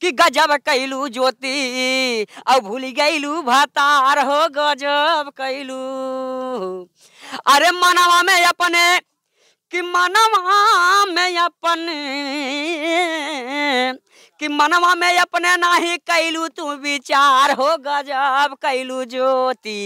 कि गजब कैलू ज्योति और भूल गैलू भतार हो गजब कैलू अरे मनवा में अपने कि मनवा में अपने कि मनवा में अपने नाही कैलू तू विचार हो गजब कैलू ज्योति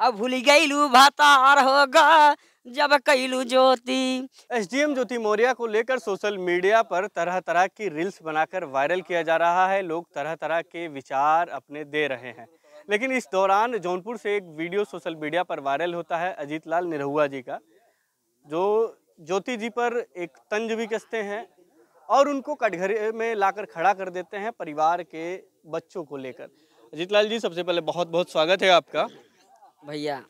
अब भूल गैलू भतार हो ग जब कैलू Jyoti S D M Jyoti Maurya को लेकर सोशल मीडिया पर तरह तरह की रील्स बनाकर वायरल किया जा रहा है लोग तरह तरह के विचार अपने दे रहे हैं लेकिन इस दौरान जौनपुर से एक वीडियो सोशल मीडिया पर वायरल होता है अजीत लाल निरहुआ जी का जो ज्योति जी पर एक तंज भी कसते हैं और उनको कटघरे में लाकर खड़ा कर देते हैं परिवार के बच्चों को लेकर अजीत लाल जी सबसे पहले बहुत बहुत स्वागत है आपका भैया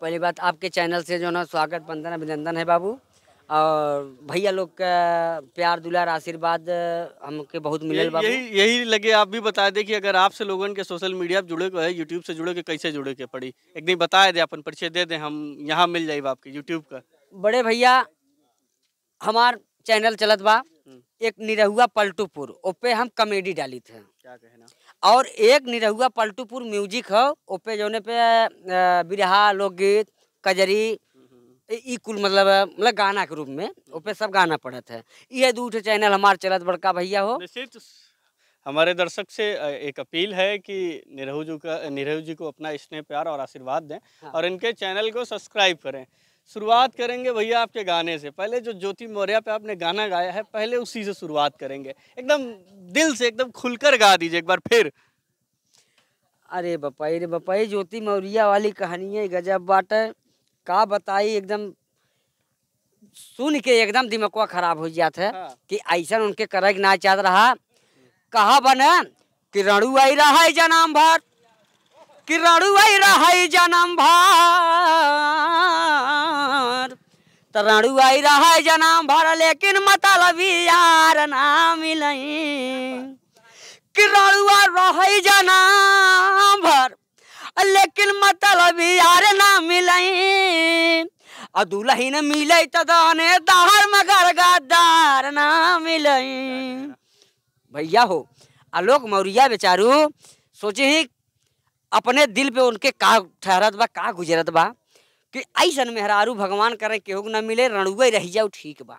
पहली बात आपके चैनल से जो ना स्वागत बंदन अभिनंदन है बाबू और भैया लोग का प्यार दुलार आशीर्वाद हमके बहुत मिले बाबू यही यही लगे आप भी बता दे कि अगर आपसे लोगों के सोशल मीडिया जुड़े को है यूट्यूब से जुड़े के कैसे जुड़े के पड़ी एक दिन बता दे अपन परिचय दे दें हम यहाँ मिल जाए आपके यूट्यूब का बड़े भैया हमार चैनल चलत बा हम्म। एक निरहुआ पलटूपुर ओपे हम कॉमेडी डाली थे क्या कहना और एक निरहुआ पलटूपुर म्यूजिक है ओपे जोने पे बिरहा लोकगीत कजरी हम्म। ई कुल मतलब मतलब गाना के रूप में ओपे सब गाना पड़त है ये दू चैनल हमार चलत बड़का भैया हो हमारे दर्शक से एक अपील है कि निरहू जी का निरहू जी को अपना स्नेह प्यार और आशीर्वाद दें हाँ। और इनके चैनल को सब्सक्राइब करें शुरुआत करेंगे भैया आपके गाने से पहले जो ज्योति मौर्या पे आपने गाना गाया है पहले उसी से शुरुआत करेंगे एकदम दिल से एकदम खुलकर गा दीजिए एक बार फिर अरे बपाई अरे बपाई ज्योति मौर्या वाली कहानी है गजब बाट का बताई एकदम सुन के एकदम दिमकवा खराब हो जाता है हाँ। कि ऐसा उनके करे ना चाहत रहा कहा बने कि रणु आई रहा है जनाम भात कि रणु आई रहा है जनाम भात तरणु रह रहा जनाम भर लेकिन मतलब यार ना मिल किरणुआ रह जनाम भर लेकिन मतलब यार ना मिल आ दुल्ही मिले तो दाने दाहर मगर गद्दार ना मिल भैया हो आलोक मौरिया बेचारू सोचे ही अपने दिल पे उनके का ठहरत बा का गुजरत बा कि ऐसा मेहरारू भगवान करे केहू न मिले रणुए रह जाओ ठीक बा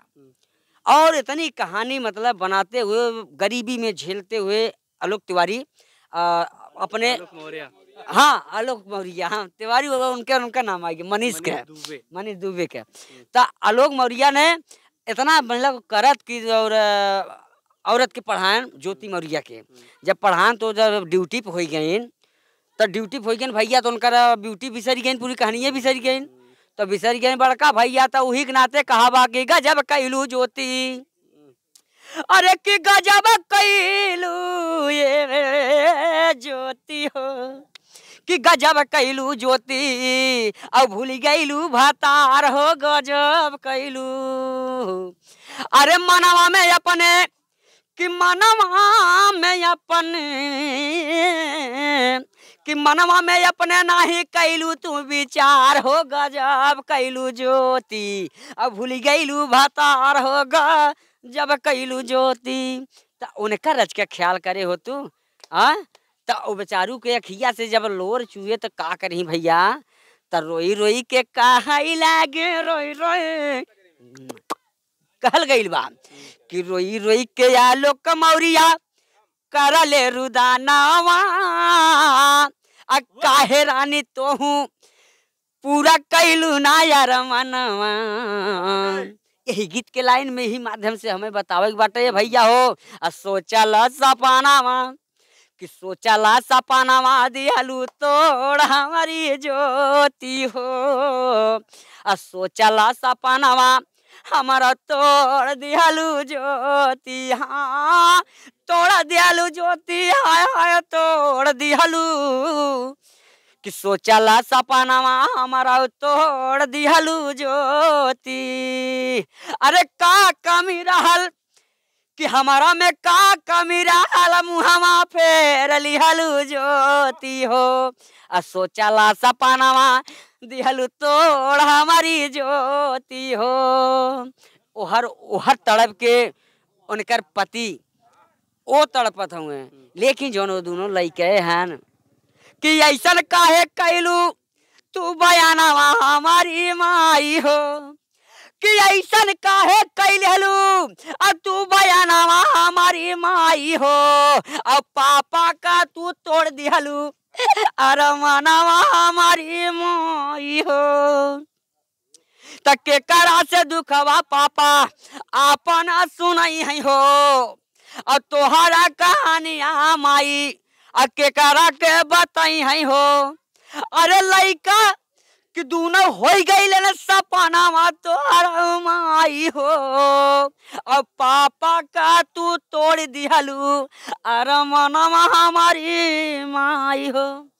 और इतनी कहानी मतलब बनाते हुए गरीबी में झेलते हुए आलोक तिवारी आ, अपने हाँ आलोक मौर्या हाँ तिवारी उनके उनका नाम आएगी मनीष के मनीष दुबे के तो आलोक मौर्या ने इतना मतलब करत की और औरत के पढ़ान ज्योति मौर्या के हम्म। जब पढ़ान तो जब ड्यूटी पर हो गई तो ड्यूटी फैगन भैया तो उनका ब्यूटी बिसर गई पूरी कहानियाँ बिसर गई तो बिसर गई बड़का भैया तो वही के नाते कहा बाकी गजब कैलू ज्योति अरे कि गजब कैलू ये ज्योति हो कि गजब कैलू ज्योति अब भूल गैलू भतार हो गजब कैलू अरे मनवा में अपने कि मनवा में अपन कि मनवा में अपने ना ही कैलू तू विचार हो गजब कैलू ज्योति अब भूल गैलू भतार हो ग जब कैलू ज्योति तो उनका रच के ख्याल करे हो तू आ हाँ? तो बेचारू के अखिया से जब लोर चुहे तो का करी भैया तो रोई रोई के कहा लागे रोई रोई कहल गई बा कि रोई रोई के आलो कमौरिया करले रुदानावा अक्का हेरानी तो हूँ पूरा कैलू ना यार मनवा यही गीत के लाइन में ही माध्यम से हमें बतावे के बाटे भैया हो आ सोचल सपानावा कि सोचल सपानावा दियालू तोड़ हमारी ज्योति हो आ सोचल सपानावा हमारा तोड़ दियालु ज्योति हाँ तोड़ दियालु ज्योति हाय हाय तोड़ दियालु कि सोचला सपनावा हमारा तोड़ दियालु ज्योति अरे का कमी रहल कि हमारा में का कमी रहल मुहामा फेर लिहलू ज्योति हो आ सोचला सपनावा दिहलु तोड़ हमारी ज्योति हो ओहर ओहर तड़प के उनकर पति ओ तड़पत हुए लेकिन जोनो दोनों लैके हैं कि ऐसा काहे कैलू तू बयानवा हमारी माई हो कि ऐसा काहे कैलू और तू बयानवा हमारी माई हो और पापा का तू तोड़ दिहलू हमारी मोई हो तके करा से दुखवा पापा आपन सुनाई है हो और तोहरा कहानिया माई अके करा के बताई है हो अरे लड़का कि दूनो हो गई लेना सपना में तो आई हो और पापा का तू तोड़ दिहलू अरमना हमारी माई हो